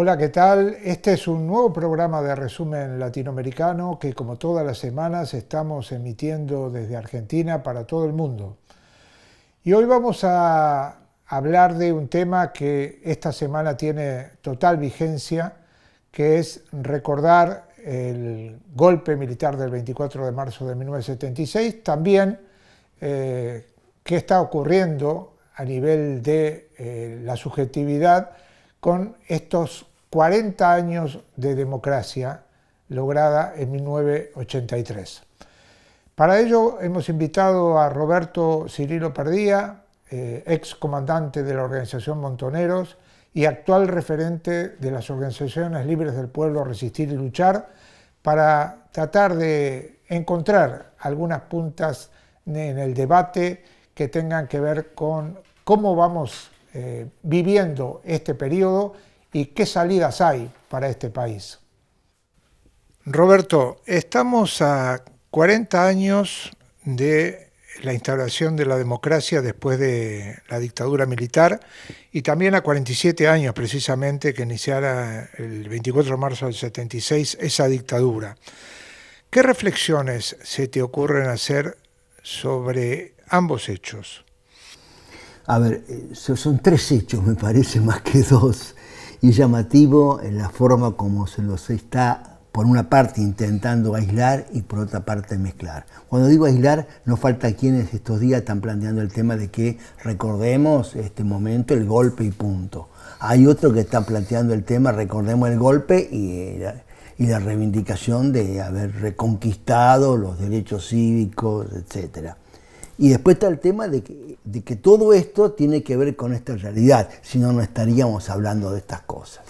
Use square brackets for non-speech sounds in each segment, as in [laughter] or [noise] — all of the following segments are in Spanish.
Hola, ¿qué tal? Este es un nuevo programa de resumen latinoamericano que como todas las semanas estamos emitiendo desde Argentina para todo el mundo. Y hoy vamos a hablar de un tema que esta semana tiene total vigencia, que es recordar el golpe militar del 24 de marzo de 1976, también eh, qué está ocurriendo a nivel de eh, la subjetividad con estos 40 años de democracia lograda en 1983. Para ello hemos invitado a Roberto Cirilo Perdía, eh, ex comandante de la organización Montoneros y actual referente de las organizaciones libres del pueblo Resistir y Luchar, para tratar de encontrar algunas puntas en el debate que tengan que ver con cómo vamos eh, viviendo este periodo y qué salidas hay para este país. Roberto, estamos a 40 años de la instauración de la democracia después de la dictadura militar y también a 47 años precisamente que iniciara el 24 de marzo del 76 esa dictadura. ¿Qué reflexiones se te ocurren hacer sobre ambos hechos? A ver, eh, son tres hechos, me parece, [laughs] más que dos y llamativo en la forma como se los está, por una parte, intentando aislar y por otra parte mezclar. Cuando digo aislar, no falta quienes estos días están planteando el tema de que recordemos este momento, el golpe y punto. Hay otros que están planteando el tema, recordemos el golpe y eh, y la reivindicación de haber reconquistado los derechos cívicos, etcétera. Y después está el tema de que, todo esto tiene que ver con esta realidad, si no, no estaríamos hablando de estas cosas.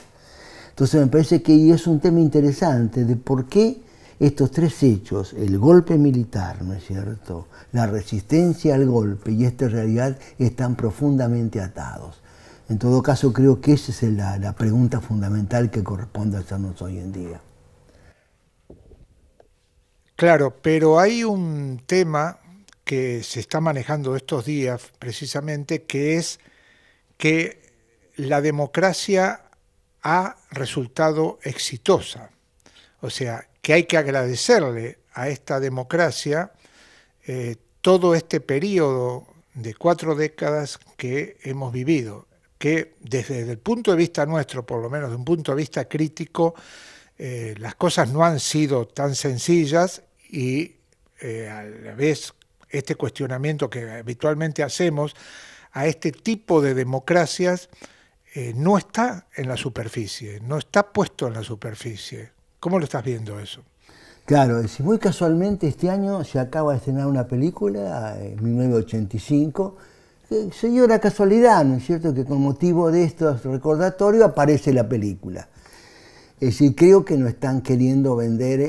Entonces me parece que es un tema interesante de por qué estos tres hechos, el golpe militar, ¿no es cierto?, la resistencia al golpe y esta realidad están profundamente atados. En todo caso, creo que esa es la, pregunta fundamental que corresponde a hacernos hoy en día. Claro, pero hay un tema que se está manejando estos días precisamente, que es que la democracia ha resultado exitosa. O sea, que hay que agradecerle a esta democracia eh, todo este periodo de cuatro décadas que hemos vivido, que desde el punto de vista nuestro, por lo menos de un punto de vista crítico, eh, las cosas no han sido tan sencillas y eh, a la vez este cuestionamiento que habitualmente hacemos a este tipo de democracias eh, no está en la superficie, no está puesto en la superficie. ¿Cómo lo estás viendo eso? Claro, eh, si muy casualmente este año se acaba de estrenar una película, eh, en 1985, que se la casualidad, ¿no es cierto?, que con motivo de estos recordatorios aparece la película. Es decir, creo que no están queriendo vender,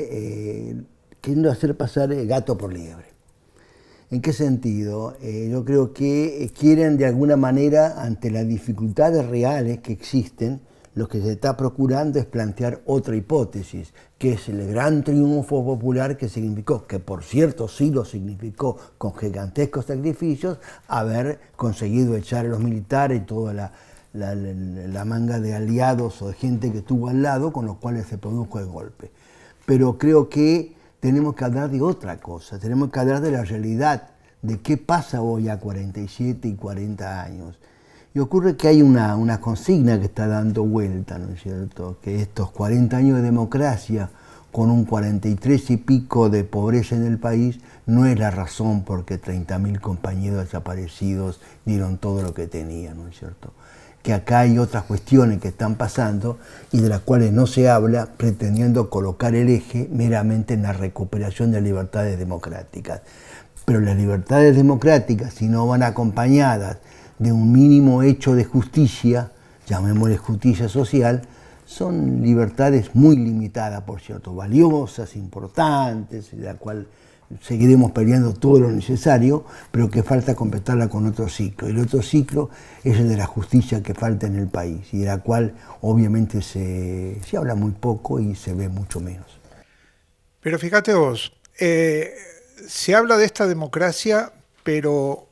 queriendo hacer pasar el gato por liebre. ¿En qué sentido? Eh, yo creo que eh, quieren de alguna manera, ante las dificultades reales que existen, lo que se está procurando es plantear otra hipótesis, que es el gran triunfo popular que significó, que por cierto sí lo significó con gigantescos sacrificios, haber conseguido echar a los militares y toda la, manga de aliados o de gente que estuvo al lado, con los cuales se produjo el golpe. Pero creo que tenemos que hablar de otra cosa, tenemos que hablar de la realidad, de qué pasa hoy a 47 y 40 años. Y ocurre que hay una, consigna que está dando vuelta, ¿no es cierto? Que estos 40 años de democracia con un 43 y pico de pobreza en el país no es la razón porque 30.000 compañeros desaparecidos dieron todo lo que tenían, ¿no es cierto? que acá hay otras cuestiones que están pasando y de las cuales no se habla, pretendiendo colocar el eje meramente en la recuperación de libertades democráticas. Pero las libertades democráticas, si no van acompañadas de un mínimo hecho de justicia, llamémosle justicia social, son libertades muy limitadas, por cierto, valiosas, importantes, de la cual seguiremos peleando todo lo necesario, pero que falta completarla con otro ciclo. El otro ciclo es el de la justicia que falta en el país y de la cual obviamente se, habla muy poco y se ve mucho menos. Pero fíjate vos, eh, se habla de esta democracia, pero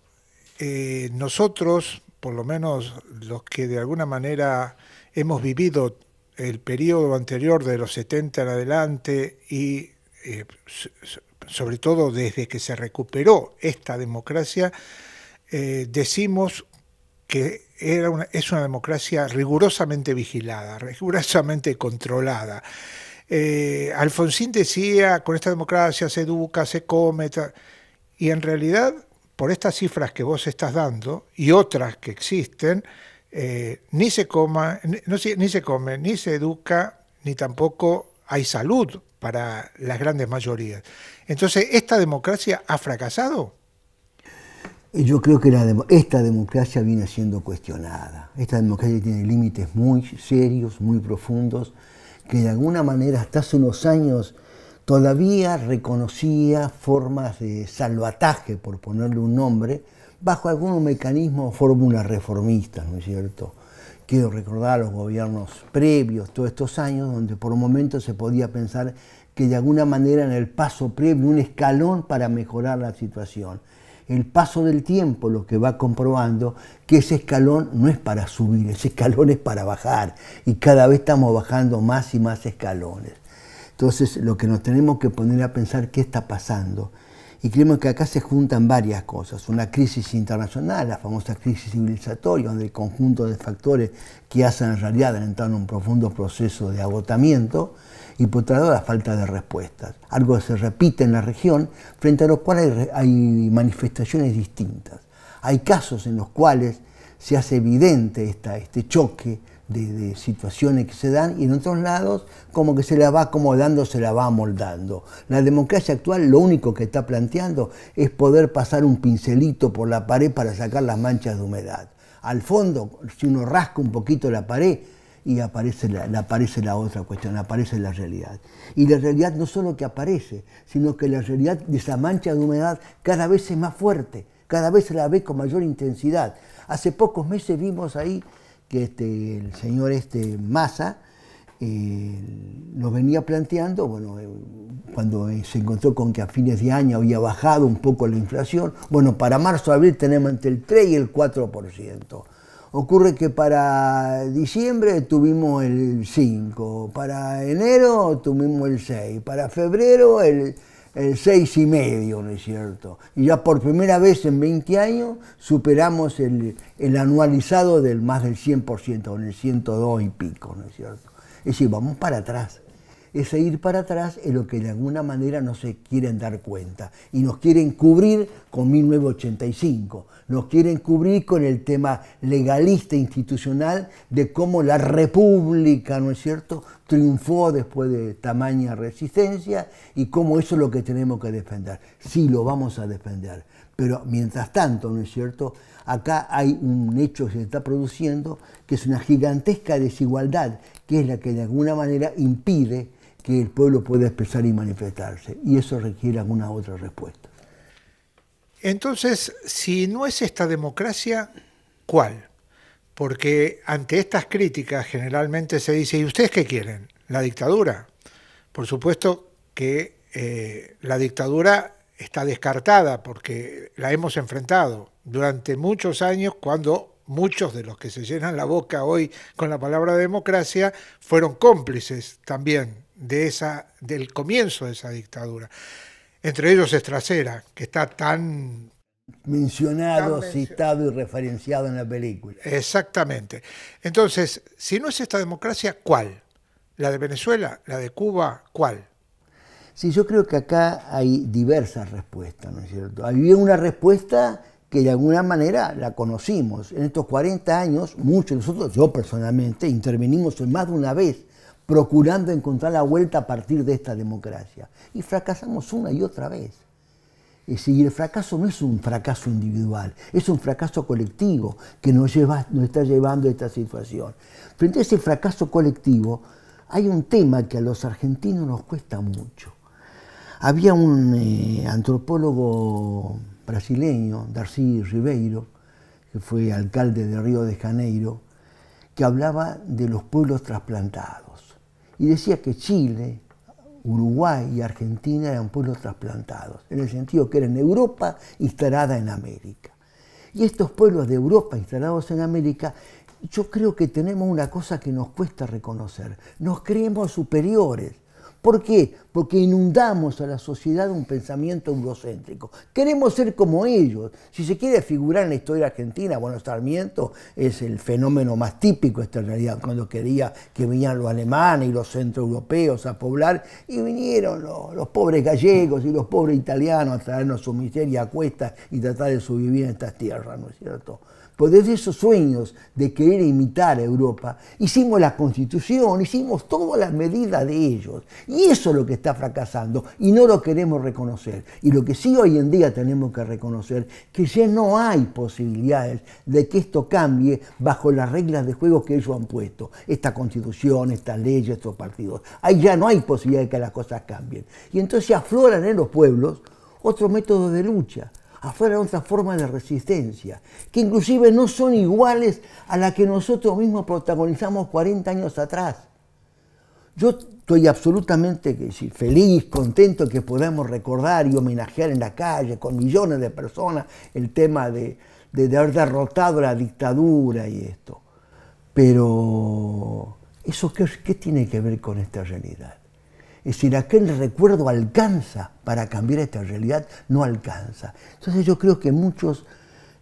eh, nosotros, por lo menos los que de alguna manera hemos vivido el periodo anterior de los 70 en adelante y eh, sobre todo desde que se recuperó esta democracia, eh, decimos que era una, es una democracia rigurosamente vigilada, rigurosamente controlada. Eh, Alfonsín decía, con esta democracia se educa, se come, y en realidad, por estas cifras que vos estás dando y otras que existen, eh, ni, se ni se come, ni se educa, ni tampoco hay salud para las grandes mayorías. Entonces, ¿esta democracia ha fracasado? Yo creo que esta democracia viene siendo cuestionada. Esta democracia tiene límites muy serios, muy profundos, que de alguna manera hasta hace unos años todavía reconocía formas de salvataje, por ponerle un nombre, bajo algún mecanismo o fórmulas reformistas, ¿no es cierto? Quiero recordar los gobiernos previos, todos estos años, donde por un momento se podía pensar que de alguna manera en el paso previo, un escalón para mejorar la situación. El paso del tiempo lo que va comprobando que ese escalón no es para subir, ese escalón es para bajar y cada vez estamos bajando más y más escalones. Entonces lo que nos tenemos que poner a pensar qué está pasando. Y creemos que acá se juntan varias cosas. Una crisis internacional, la famosa crisis civilizatoria, donde el conjunto de factores que hacen en realidad entrar en un profundo proceso de agotamiento. Y por lado, la falta de respuestas, algo que se repite en la región, frente a los cual hay, manifestaciones distintas. Hay casos en los cuales se hace evidente este choque de, de, situaciones que se dan y en otros lados como que se la va acomodando, se la va amoldando. La democracia actual lo único que está planteando es poder pasar un pincelito por la pared para sacar las manchas de humedad. Al fondo, si uno rasca un poquito la pared, y aparece la, aparece la otra cuestión, aparece la realidad. Y la realidad no solo que aparece, sino que la realidad de esa mancha de humedad cada vez es más fuerte, cada vez se la ve con mayor intensidad. Hace pocos meses vimos ahí que este, el señor este, Massa nos eh, venía planteando, bueno, eh, cuando eh, se encontró con que a fines de año había bajado un poco la inflación, bueno, para marzo, abril tenemos entre el 3 y el 4%. Ocurre que para diciembre tuvimos el 5, para enero tuvimos el 6, para febrero el, el 6 y medio, ¿no es cierto? Y ya por primera vez en 20 años superamos el, el anualizado del más del 100%, en el 102 y pico, ¿no es cierto? Es decir, vamos para atrás es ir para atrás en lo que de alguna manera no se quieren dar cuenta. Y nos quieren cubrir con 1985, nos quieren cubrir con el tema legalista institucional de cómo la República, ¿no es cierto?, triunfó después de tamaña resistencia y cómo eso es lo que tenemos que defender. Sí, lo vamos a defender. Pero mientras tanto, ¿no es cierto? Acá hay un hecho que se está produciendo, que es una gigantesca desigualdad, que es la que de alguna manera impide que el pueblo pueda expresar y manifestarse. Y eso requiere alguna otra respuesta. Entonces, si no es esta democracia, ¿cuál? Porque ante estas críticas generalmente se dice, ¿y ustedes qué quieren? ¿La dictadura? Por supuesto que eh, la dictadura está descartada porque la hemos enfrentado durante muchos años cuando muchos de los que se llenan la boca hoy con la palabra democracia fueron cómplices también de esa, del comienzo de esa dictadura. Entre ellos trasera que está tan... Mencionado, citado y referenciado en la película. Exactamente. Entonces, si no es esta democracia, ¿cuál? ¿La de Venezuela? ¿La de Cuba? ¿Cuál? Sí, yo creo que acá hay diversas respuestas, ¿no es cierto? Había una respuesta que de alguna manera la conocimos. En estos 40 años, muchos de nosotros, yo personalmente, intervenimos en más de una vez procurando encontrar la vuelta a partir de esta democracia. Y fracasamos una y otra vez. Y decir, el fracaso no es un fracaso individual, es un fracaso colectivo que nos, lleva, está llevando a esta situación. Frente a ese fracaso colectivo, hay un tema que a los argentinos nos cuesta mucho. Había un eh, antropólogo brasileño, Darcy Ribeiro, que fue alcalde de Río de Janeiro, que hablaba de los pueblos trasplantados y decía que Chile, Uruguay y Argentina eran pueblos trasplantados, en el sentido que eran Europa instalada en América. Y estos pueblos de Europa instalados en América, yo creo que tenemos una cosa que nos cuesta reconocer. Nos creemos superiores ¿Por qué? Porque inundamos a la sociedad un pensamiento eurocéntrico. Queremos ser como ellos. Si se quiere figurar en la historia argentina, bueno, Sarmiento es el fenómeno más típico esta realidad, cuando quería que vinieran los alemanes y los centroeuropeos a poblar, y vinieron los, pobres gallegos y los pobres italianos a traernos su miseria a cuestas y tratar de sobrevivir en estas tierras, ¿no es cierto? Pues desde esos sueños de querer imitar a Europa, hicimos la constitución, hicimos todas las medidas de ellos. Y eso es lo que está fracasando y no lo queremos reconocer. Y lo que sí hoy en día tenemos que reconocer, que ya no hay posibilidades de que esto cambie bajo las reglas de juego que ellos han puesto. Esta constitución, estas leyes, estos partidos. Ahí ya no hay posibilidad de que las cosas cambien. Y entonces afloran en los pueblos otros métodos de lucha afuera de otra forma de resistencia, que inclusive no son iguales a la que nosotros mismos protagonizamos 40 años atrás. Yo estoy absolutamente feliz, contento que podamos recordar y homenajear en la calle con millones de personas el tema de, haber derrotado la dictadura y esto. Pero, ¿eso qué, qué tiene que ver con esta realidad? Es decir, aquel recuerdo alcanza para cambiar esta realidad, no alcanza. Entonces yo creo que muchos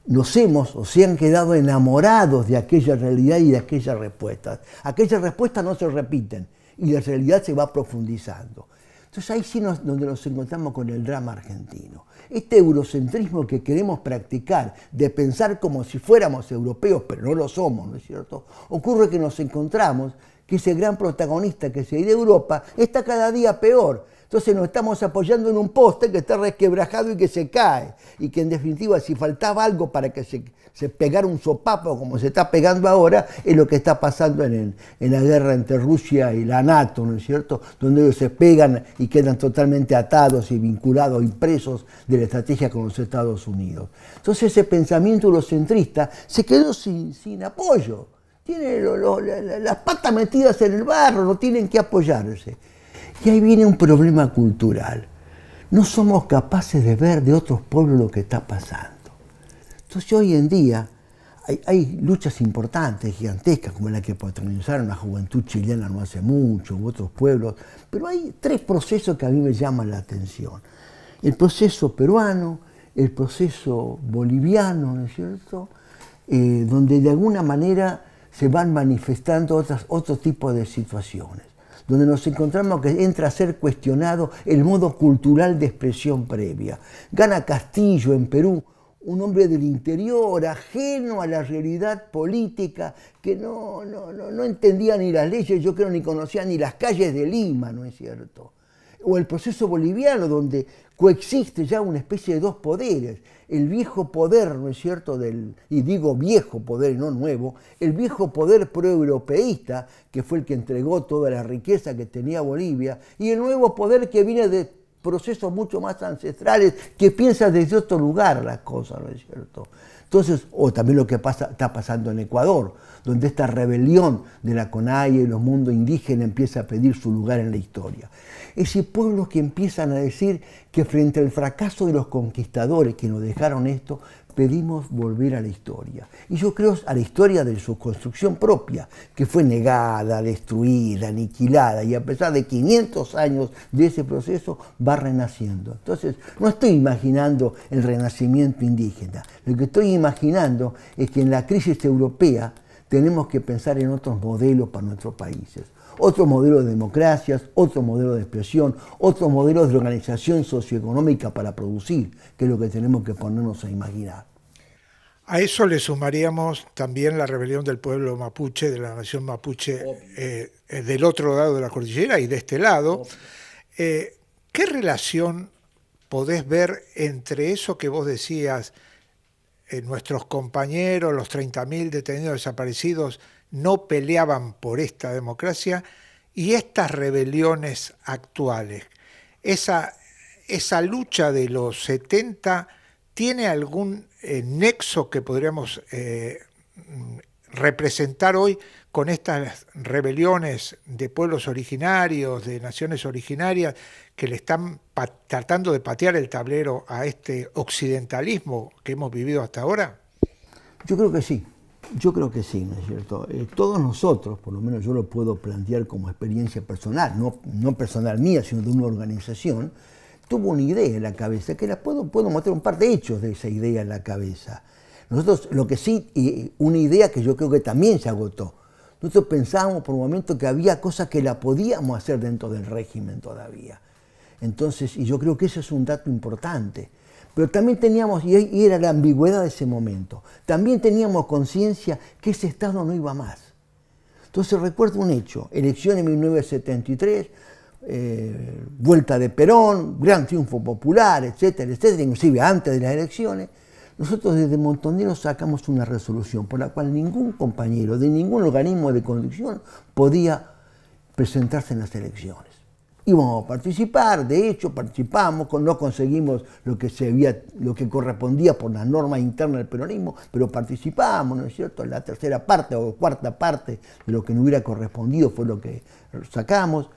nos hemos o se han quedado enamorados de aquella realidad y de aquellas respuestas. Aquellas respuestas no se repiten y la realidad se va profundizando. Entonces ahí sí donde nos encontramos con el drama argentino. Este eurocentrismo que queremos practicar, de pensar como si fuéramos europeos, pero no lo somos, ¿no es cierto? Ocurre que nos encontramos que ese gran protagonista que se de Europa está cada día peor. Entonces nos estamos apoyando en un poste que está resquebrajado y que se cae. Y que en definitiva, si faltaba algo para que se, pegara un sopapo como se está pegando ahora, es lo que está pasando en, la guerra entre Rusia y la NATO, ¿no es cierto? Donde ellos se pegan y quedan totalmente atados y vinculados, impresos de la estrategia con los Estados Unidos. Entonces ese pensamiento eurocentrista se quedó sin, sin apoyo. Tienen las patas metidas en el barro, no tienen que apoyarse. Y ahí viene un problema cultural. No somos capaces de ver de otros pueblos lo que está pasando. Entonces hoy en día hay, luchas importantes, gigantescas, como la que patronizaron la juventud chilena no hace mucho, u otros pueblos, pero hay tres procesos que a mí me llaman la atención. El proceso peruano, el proceso boliviano, ¿no es cierto? Eh, donde de alguna manera se van manifestando otros otro de situaciones, donde nos encontramos que entra a ser cuestionado el modo cultural de expresión previa. Gana Castillo en Perú, un hombre del interior, ajeno a la realidad política, que no, no, no entendía ni las leyes, yo creo, ni conocía ni las calles de Lima, ¿no es cierto? O el proceso boliviano, donde coexiste ya una especie de dos poderes. El viejo poder, ¿no es cierto?, del, y digo viejo poder, no nuevo, el viejo poder proeuropeísta, que fue el que entregó toda la riqueza que tenía Bolivia, y el nuevo poder que viene de procesos mucho más ancestrales, que piensa desde otro lugar las cosas, ¿no es cierto? Entonces, o también lo que está pasando en Ecuador, donde esta rebelión de la Conaya y los mundos indígenas empieza a pedir su lugar en la historia. ese pueblo pueblos que empiezan a decir que frente al fracaso de los conquistadores que nos dejaron esto, pedimos volver a la historia. Y yo creo a la historia de su construcción propia, que fue negada, destruida, aniquilada, y a pesar de 500 años de ese proceso, va renaciendo. Entonces, no estoy imaginando el renacimiento indígena. Lo que estoy imaginando es que en la crisis europea tenemos que pensar en otros modelos para nuestros países otro modelo de democracias, otro modelo de expresión, otros modelos de organización socioeconómica para producir, que es lo que tenemos que ponernos a imaginar. A eso le sumaríamos también la rebelión del pueblo mapuche, de la nación mapuche, eh, eh, del otro lado de la cordillera y de este lado. Eh, ¿Qué relación podés ver entre eso que vos decías, nuestros compañeros, los 30.000 detenidos desaparecidos, no peleaban por esta democracia y estas rebeliones actuales. Esa, esa lucha de los 70 tiene algún eh, nexo que podríamos eh, representar hoy con estas rebeliones de pueblos originarios, de naciones originarias, que le están tratando de patear el tablero a este occidentalismo que hemos vivido hasta ahora? Yo creo que sí, yo creo que sí, ¿no es cierto? Eh, todos nosotros, por lo menos yo lo puedo plantear como experiencia personal, no, personal mía, sino de una organización, tuvo una idea en la cabeza, que la puedo, puedo mostrar un par de hechos de esa idea en la cabeza. Nosotros, lo que sí, una idea que yo creo que también se agotó. Nosotros pensábamos por un momento que había cosas que la podíamos hacer dentro del régimen todavía. Entonces, y yo creo que ese es un dato importante. Pero también teníamos, y era la ambigüedad de ese momento, también teníamos conciencia que ese Estado no iba más. Entonces recuerdo un hecho, elección en 1973, eh, vuelta de Perón, gran triunfo popular, etcétera, etcétera, inclusive antes de las elecciones, nosotros desde Montoneros sacamos una resolución por la cual ningún compañero de ningún organismo de conducción podía presentarse en las elecciones íbamos a participar, de hecho participamos, no conseguimos lo que, se había, lo que correspondía por las normas internas del peronismo, pero participamos, ¿no es cierto? La tercera parte o cuarta parte de lo que no hubiera correspondido fue lo que sacamos,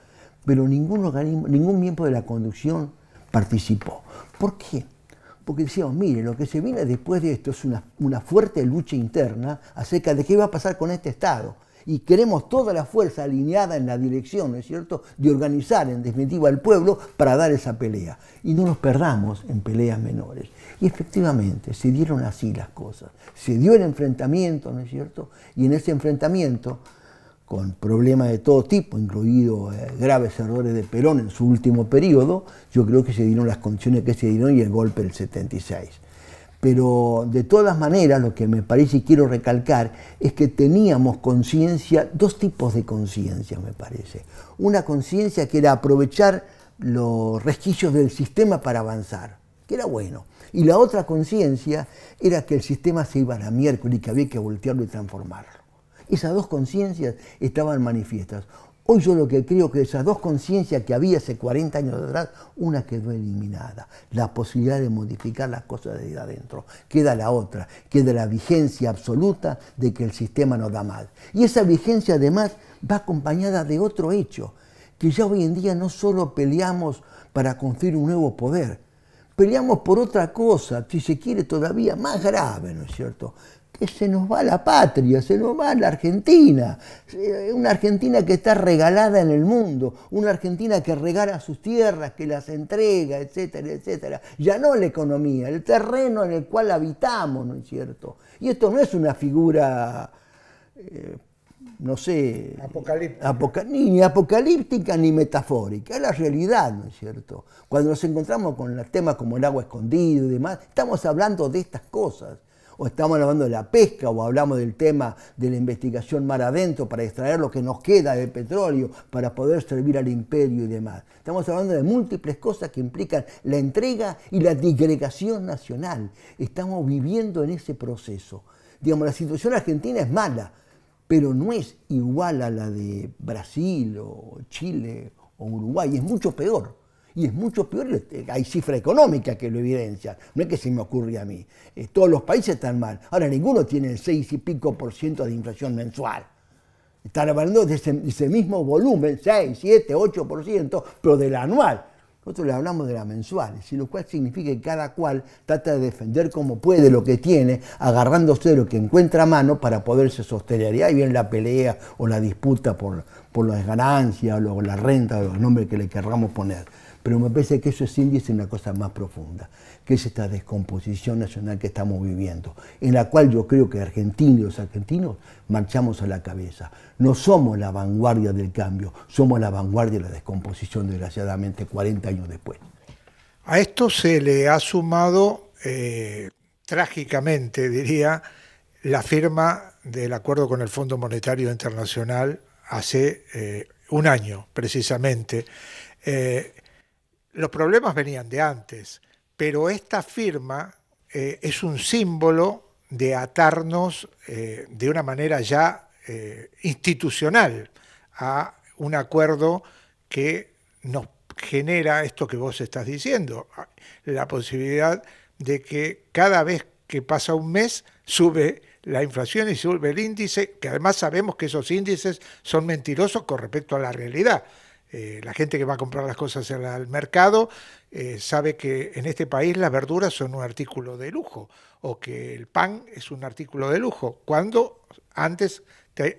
pero ningún organismo, ningún miembro de la conducción participó. ¿Por qué? porque decíamos, mire, lo que se viene después de esto es una, una, fuerte lucha interna acerca de qué va a pasar con este Estado y queremos toda la fuerza alineada en la dirección, ¿no es cierto?, de organizar en definitiva al pueblo para dar esa pelea. Y no nos perdamos en peleas menores. Y efectivamente, se dieron así las cosas. Se dio el enfrentamiento, ¿no es cierto? Y en ese enfrentamiento con problemas de todo tipo, incluido eh, graves errores de Perón en su último periodo, yo creo que se dieron las condiciones que se dieron y el golpe del 76. Pero de todas maneras, lo que me parece y quiero recalcar es que teníamos conciencia, dos tipos de conciencia, me parece. Una conciencia que era aprovechar los resquicios del sistema para avanzar, que era bueno. Y la otra conciencia era que el sistema se iba a la miércoles y que había que voltearlo y transformarlo. Esas dos conciencias estaban manifiestas. Hoy yo lo que creo que esas dos conciencias que había hace 40 años atrás, una quedó eliminada. La posibilidad de modificar las cosas desde adentro. Queda la otra, queda la vigencia absoluta de que el sistema nos da mal. Y esa vigencia además va acompañada de otro hecho, que ya hoy en día no solo peleamos para construir un nuevo poder, peleamos por otra cosa, si se quiere, todavía más grave, ¿no es cierto? se nos va la patria, se nos va la Argentina, eh, una Argentina que está regalada en el mundo, una Argentina que regala sus tierras, que las entrega, etcétera, etcétera. Ya no la economía, el terreno en el cual habitamos, ¿no es cierto? Y esto no es una figura, eh, no sé, apocalíptica. ni, apocalíptica ni metafórica, es la realidad, ¿no es cierto? Cuando nos encontramos con temas como el agua escondida y demás, estamos hablando de estas cosas o estamos hablando de la pesca, o hablamos del tema de la investigación mar adentro para extraer lo que nos queda de petróleo, para poder servir al imperio y demás. Estamos hablando de múltiples cosas que implican la entrega y la digregación nacional. Estamos viviendo en ese proceso. Digamos, la situación argentina es mala, pero no es igual a la de Brasil o Chile o Uruguay, es mucho peor. Y es mucho peor, este, hay cifras económicas que lo evidencian, no es que se me ocurre a mí. Eh, todos los países están mal. Ahora, ninguno tiene el 6 y pico por ciento de inflación mensual. Están hablando de ese, mismo volumen, 6, 7, 8 por ciento, pero del anual. Nosotros le hablamos de la mensual, lo cual significa que cada cual trata de defender como puede lo que tiene, agarrándose de lo que encuentra a mano para poderse sostener. Y ahí viene la pelea o la disputa por, por las ganancias o la renta o los nombres que le querramos poner. Pero me parece que eso es índice una cosa más profunda, que es esta descomposición nacional que estamos viviendo, en la cual yo creo que argentinos y los argentinos marchamos a la cabeza. No somos la vanguardia del cambio, somos la vanguardia de la descomposición, desgraciadamente, 40 años después. A esto se le ha sumado, eh, trágicamente diría, la firma del acuerdo con el Fondo Monetario Internacional hace eh, un año, precisamente. Eh, los problemas venían de antes, pero esta firma eh, es un símbolo de atarnos eh, de una manera ya eh, institucional a un acuerdo que nos genera esto que vos estás diciendo, la posibilidad de que cada vez que pasa un mes sube la inflación y sube el índice, que además sabemos que esos índices son mentirosos con respecto a la realidad. Eh, la gente que va a comprar las cosas al mercado eh, sabe que en este país las verduras son un artículo de lujo o que el pan es un artículo de lujo, cuando antes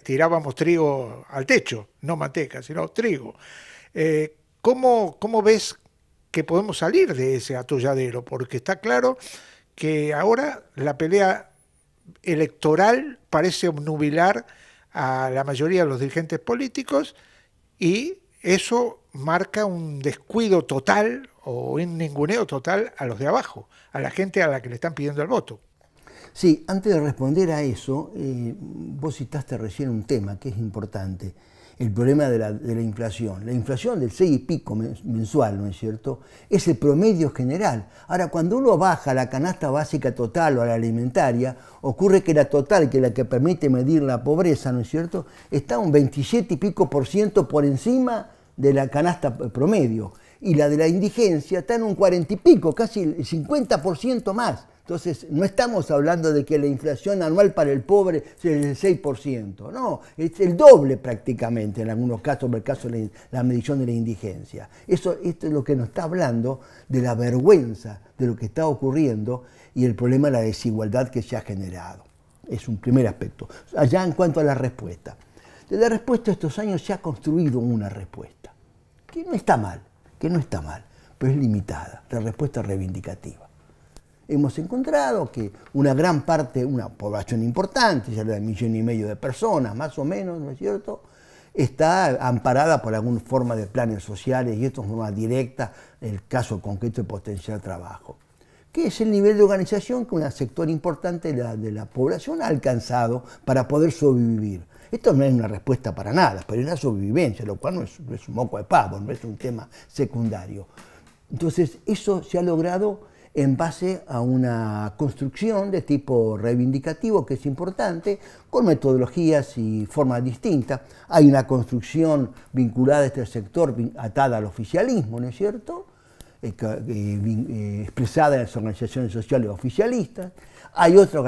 tirábamos trigo al techo, no manteca, sino trigo. Eh, ¿cómo, ¿Cómo ves que podemos salir de ese atolladero? Porque está claro que ahora la pelea electoral parece obnubilar a la mayoría de los dirigentes políticos y eso marca un descuido total o un ninguneo total a los de abajo, a la gente a la que le están pidiendo el voto. Sí, antes de responder a eso, eh, vos citaste recién un tema que es importante, el problema de la, inflación. La inflación del 6 y pico mensual, ¿no es cierto? Es el promedio general. Ahora, cuando uno baja la canasta básica total o a la alimentaria, ocurre que la total, que es la que permite medir la pobreza, ¿no es cierto?, está un 27 y pico por ciento por encima de la canasta promedio. Y la de la indigencia está en un 40 y pico, casi el 50 más. Entonces, no estamos hablando de que la inflación anual para el pobre sea el 6%, no, es el doble prácticamente en algunos casos, en el caso de la medición de la indigencia. Eso, esto es lo que nos está hablando de la vergüenza de lo que está ocurriendo y el problema de la desigualdad que se ha generado. Es un primer aspecto. Allá en cuanto a la respuesta. De la respuesta a estos años se ha construido una respuesta, que no está mal, que no está mal, pero es limitada, la respuesta reivindicativa hemos encontrado que una gran parte, una población importante, ya de millón y medio de personas, más o menos, ¿no es cierto?, está amparada por alguna forma de planes sociales y esto es una directa el caso concreto de potencial trabajo, ¿Qué es el nivel de organización que un sector importante de la, población ha alcanzado para poder sobrevivir. Esto no es una respuesta para nada, pero es la sobrevivencia, lo cual no es, no es un moco de pavo, no es un tema secundario. Entonces, eso se ha logrado en base a una construcción de tipo reivindicativo que es importante, con metodologías y formas distintas. Hay una construcción vinculada a este sector, atada al oficialismo, ¿no es cierto? Eh, eh, eh, expresada en las organizaciones sociales oficialistas. Hay otro,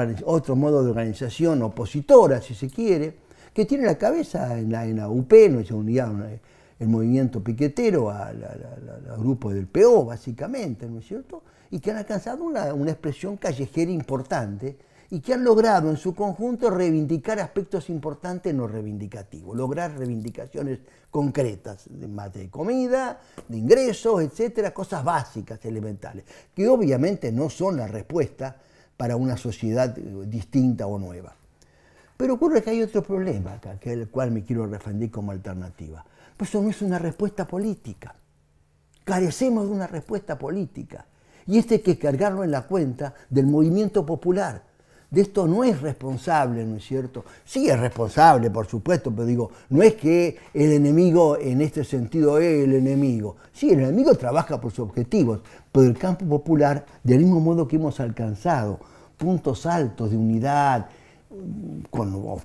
modo de organización opositora, si se quiere, que tiene la cabeza en la, en la UP, no es unidad, el movimiento piquetero, al, al grupo del PO, básicamente, ¿no es cierto? y que han alcanzado una, expresión callejera importante y que han logrado en su conjunto reivindicar aspectos importantes no reivindicativos, lograr reivindicaciones concretas en materia de comida, de ingresos, etcétera, cosas básicas, elementales, que obviamente no son la respuesta para una sociedad eh, distinta o nueva. Pero ocurre que hay otro problema acá, que el cual me quiero referir como alternativa. Pues eso no es una respuesta política. Carecemos de una respuesta política. Y este hay que cargarlo en la cuenta del movimiento popular. De esto no es responsable, ¿no es cierto? Sí es responsable, por supuesto, pero digo, no es que el enemigo en este sentido es el enemigo. Sí, el enemigo trabaja por sus objetivos, pero el campo popular, del mismo modo que hemos alcanzado puntos altos de unidad, con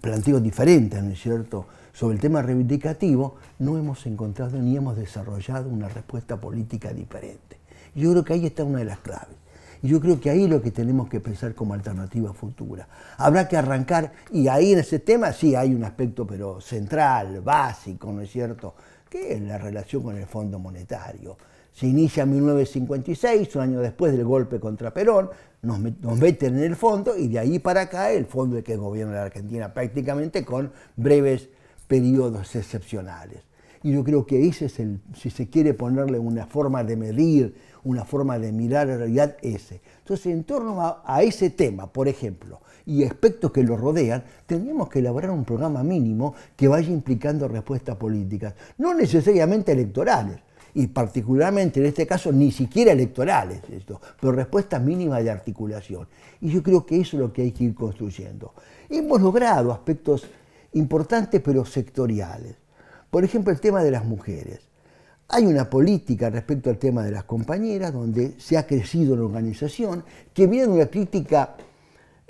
planteos diferentes, ¿no es cierto?, sobre el tema reivindicativo, no hemos encontrado ni hemos desarrollado una respuesta política diferente. Yo creo que ahí está una de las claves. Y yo creo que ahí es lo que tenemos que pensar como alternativa futura. Habrá que arrancar, y ahí en ese tema sí hay un aspecto pero central, básico, ¿no es cierto?, que es la relación con el Fondo Monetario. Se inicia en 1956, un año después del golpe contra Perón, nos, meten en el fondo y de ahí para acá el fondo es que gobierna la Argentina prácticamente con breves periodos excepcionales. Y yo creo que ese es el, si se quiere ponerle una forma de medir una forma de mirar la realidad ese. Entonces, en torno a, ese tema, por ejemplo, y aspectos que lo rodean, tendríamos que elaborar un programa mínimo que vaya implicando respuestas políticas, no necesariamente electorales, y particularmente en este caso ni siquiera electorales, esto, pero respuestas mínimas de articulación. Y yo creo que eso es lo que hay que ir construyendo. Hemos logrado aspectos importantes pero sectoriales. Por ejemplo, el tema de las mujeres. Hay una política respecto al tema de las compañeras, donde se ha crecido la organización, que viene de una crítica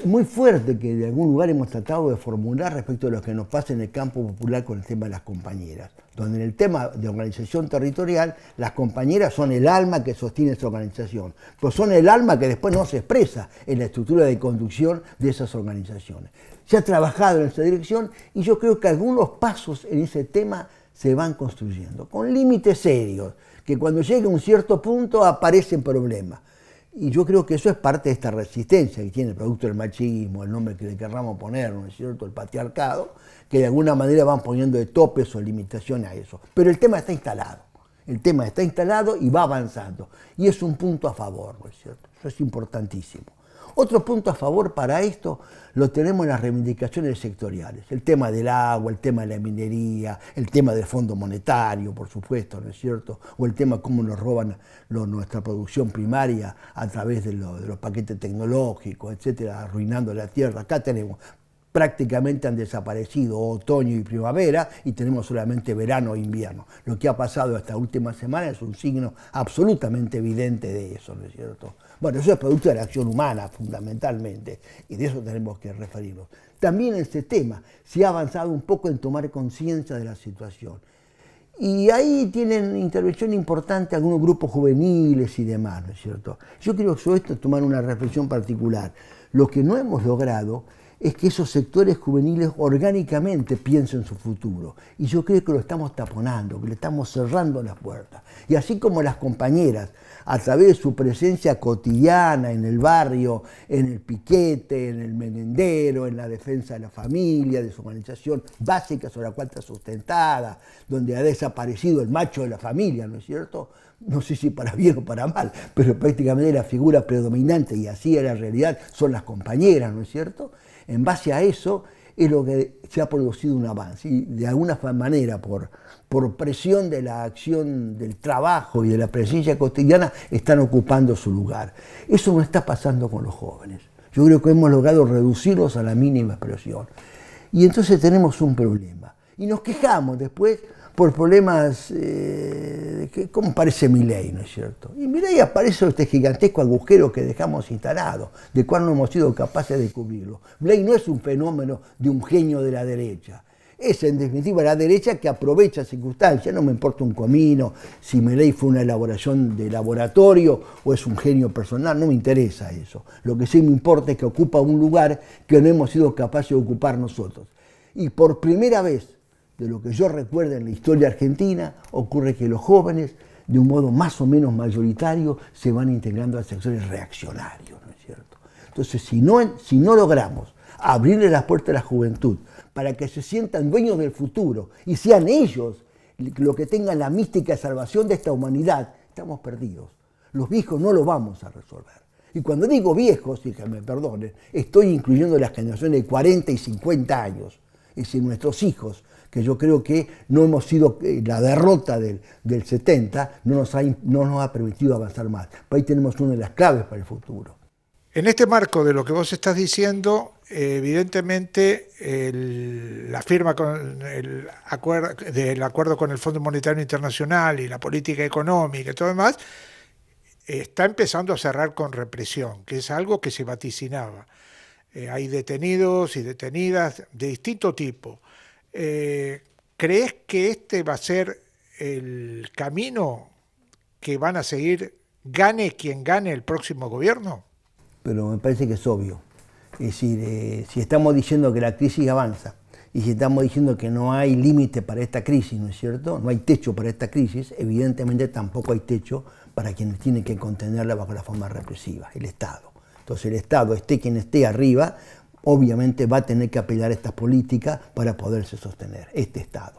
muy fuerte que de algún lugar hemos tratado de formular respecto a lo que nos pasa en el campo popular con el tema de las compañeras, donde en el tema de organización territorial las compañeras son el alma que sostiene esa organización, pero son el alma que después no se expresa en la estructura de conducción de esas organizaciones. Se ha trabajado en esa dirección y yo creo que algunos pasos en ese tema se van construyendo, con límites serios, que cuando llega a un cierto punto aparecen problemas. Y yo creo que eso es parte de esta resistencia que tiene el producto del machismo, el nombre que le querramos poner, ¿no es cierto?, el patriarcado, que de alguna manera van poniendo de topes o limitaciones a eso. Pero el tema está instalado, el tema está instalado y va avanzando. Y es un punto a favor, ¿no es cierto? Eso es importantísimo. Otro punto a favor para esto lo tenemos en las reivindicaciones sectoriales. El tema del agua, el tema de la minería, el tema del fondo monetario, por supuesto, ¿no es cierto? O el tema cómo nos roban nuestra producción primaria a través de, de los paquetes tecnológicos, etcétera, arruinando la tierra. Acá tenemos prácticamente han desaparecido otoño y primavera y tenemos solamente verano e invierno. Lo que ha pasado esta última semana es un signo absolutamente evidente de eso, ¿no es cierto? Bueno, eso es producto de la acción humana fundamentalmente y de eso tenemos que referirnos. También este tema se ha avanzado un poco en tomar conciencia de la situación. Y ahí tienen intervención importante algunos grupos juveniles y demás, ¿no es cierto? Yo creo que sobre esto tomar una reflexión particular. Lo que no hemos logrado es que esos sectores juveniles orgánicamente piensen su futuro. Y yo creo que lo estamos taponando, que le estamos cerrando las puertas. Y así como las compañeras, a través de su presencia cotidiana en el barrio, en el piquete, en el menendero, en la defensa de la familia, de su organización básica sobre la cual está sustentada, donde ha desaparecido el macho de la familia, ¿no es cierto? no sé si para bien o para mal, pero prácticamente la figura predominante, y así era la realidad, son las compañeras, ¿no es cierto? En base a eso es lo que se ha producido un avance. Y de alguna manera, por, por presión de la acción del trabajo y de la presencia cotidiana, están ocupando su lugar. Eso no está pasando con los jóvenes. Yo creo que hemos logrado reducirlos a la mínima expresión. Y entonces tenemos un problema. Y nos quejamos después por problemas eh, ¿cómo parece Milei, no es cierto? Y Milei aparece este gigantesco agujero que dejamos instalado, de cual no hemos sido capaces de cubrirlo. ley no es un fenómeno de un genio de la derecha. Es en definitiva la derecha que aprovecha circunstancias, no me importa un comino, si ley fue una elaboración de laboratorio o es un genio personal, no me interesa eso. Lo que sí me importa es que ocupa un lugar que no hemos sido capaces de ocupar nosotros. Y por primera vez de lo que yo recuerdo en la historia argentina, ocurre que los jóvenes, de un modo más o menos mayoritario, se van integrando a sectores reaccionarios, ¿no es cierto? Entonces, si no, si no logramos abrirle las puertas a la juventud para que se sientan dueños del futuro y sean ellos los que tengan la mística salvación de esta humanidad, estamos perdidos. Los viejos no lo vamos a resolver. Y cuando digo viejos, y que me perdonen, estoy incluyendo las generaciones de 40 y 50 años. Es decir, nuestros hijos, que yo creo que no hemos sido, eh, la derrota del, 70 no nos, ha, no nos ha permitido avanzar más. Ahí tenemos una de las claves para el futuro. En este marco de lo que vos estás diciendo, evidentemente la firma con el acuerdo, del acuerdo con el Fondo Monetario Internacional y la política económica y todo demás está empezando a cerrar con represión, que es algo que se vaticinaba. Eh, hay detenidos y detenidas de distinto tipo. Eh, ¿Crees que este va a ser el camino que van a seguir gane quien gane el próximo gobierno? Pero me parece que es obvio. Es decir, eh, si estamos diciendo que la crisis avanza y si estamos diciendo que no hay límite para esta crisis, ¿no es cierto? No hay techo para esta crisis, evidentemente tampoco hay techo para quienes tienen que contenerla bajo la forma represiva, el Estado. Entonces el Estado, esté quien esté arriba, obviamente va a tener que apelar a estas políticas para poderse sostener este Estado.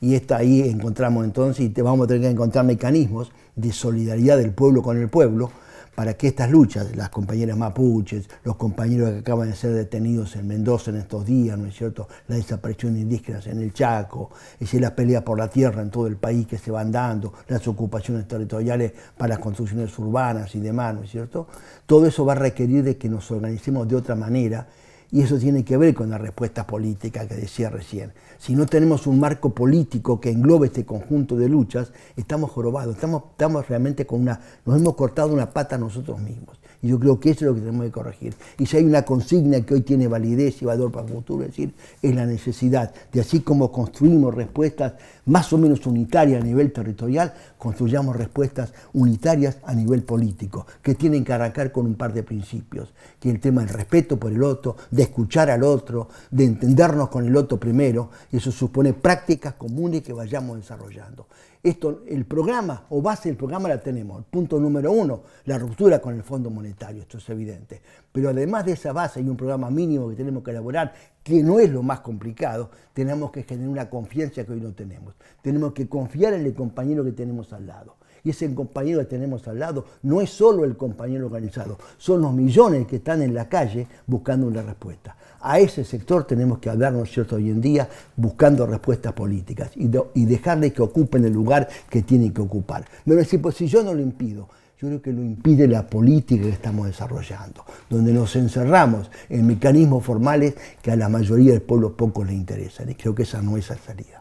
Y está ahí encontramos entonces, y vamos a tener que encontrar mecanismos de solidaridad del pueblo con el pueblo, para que estas luchas, las compañeras mapuches, los compañeros que acaban de ser detenidos en Mendoza en estos días, ¿no es cierto? La desaparición de indígenas en el Chaco, es decir, las peleas por la tierra en todo el país que se van dando, las ocupaciones territoriales para las construcciones urbanas y demás, ¿no es cierto? Todo eso va a requerir de que nos organicemos de otra manera y eso tiene que ver con la respuesta política que decía recién. Si no tenemos un marco político que englobe este conjunto de luchas, estamos jorobados, estamos, estamos realmente con una, nos hemos cortado una pata nosotros mismos. Y yo creo que eso es lo que tenemos que corregir. Y si hay una consigna que hoy tiene validez y valor para el futuro, es decir, es la necesidad de así como construimos respuestas más o menos unitarias a nivel territorial, construyamos respuestas unitarias a nivel político, que tienen que arrancar con un par de principios, que el tema del respeto por el otro, de escuchar al otro, de entendernos con el otro primero, y eso supone prácticas comunes que vayamos desarrollando. Esto, el programa o base del programa la tenemos. Punto número uno, la ruptura con el Fondo Monetario, esto es evidente. Pero además de esa base y un programa mínimo que tenemos que elaborar, que no es lo más complicado, tenemos que generar una confianza que hoy no tenemos. Tenemos que confiar en el compañero que tenemos al lado. Y ese compañero que tenemos al lado no es solo el compañero organizado, son los millones que están en la calle buscando una respuesta. A ese sector tenemos que hablarnos cierto?, hoy en día buscando respuestas políticas y, dejarles que ocupen el lugar que tienen que ocupar. Me lo pues si yo no lo impido, yo creo que lo impide la política que estamos desarrollando, donde nos encerramos en mecanismos formales que a la mayoría del pueblo poco le interesan. Y creo que esa no es la salida.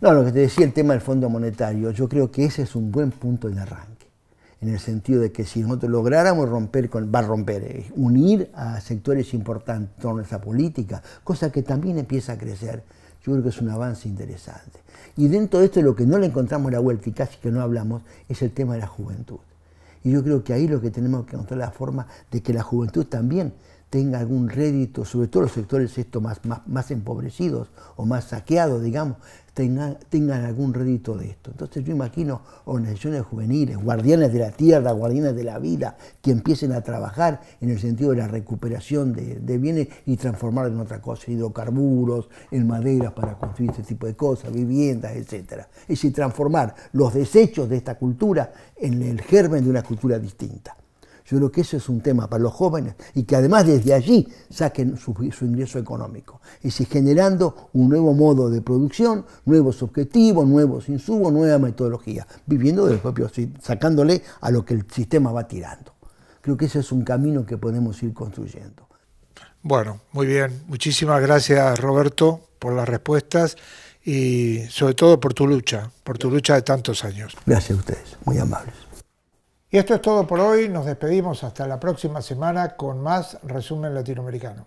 No, lo que te decía el tema del Fondo Monetario, yo creo que ese es un buen punto de arranque, en el sentido de que si nosotros lográramos romper, con, va a romper, eh, unir a sectores importantes en a esa política, cosa que también empieza a crecer, yo creo que es un avance interesante. Y dentro de esto lo que no le encontramos la vuelta y casi que no hablamos es el tema de la juventud. Y yo creo que ahí lo que tenemos que encontrar la forma de que la juventud también tenga algún rédito, sobre todo los sectores estos más, más empobrecidos o más saqueados, digamos, tengan, tengan algún rédito de esto. Entonces yo imagino organizaciones juveniles, guardianes de la tierra, guardianes de la vida, que empiecen a trabajar en el sentido de la recuperación de, bienes y transformar en otra cosa, hidrocarburos, en maderas para construir este tipo de cosas, viviendas, etc. Es decir, transformar los desechos de esta cultura en el germen de una cultura distinta. Yo creo que ese es un tema para los jóvenes y que además desde allí saquen su, ingreso económico. Es decir, generando un nuevo modo de producción, nuevos objetivos, nuevos insumos, nueva metodología, viviendo del propio, sacándole a lo que el sistema va tirando. Creo que ese es un camino que podemos ir construyendo. Bueno, muy bien. Muchísimas gracias Roberto por las respuestas y sobre todo por tu lucha, por tu lucha de tantos años. Gracias a ustedes, muy amables. Y esto es todo por hoy. Nos despedimos hasta la próxima semana con más resumen latinoamericano.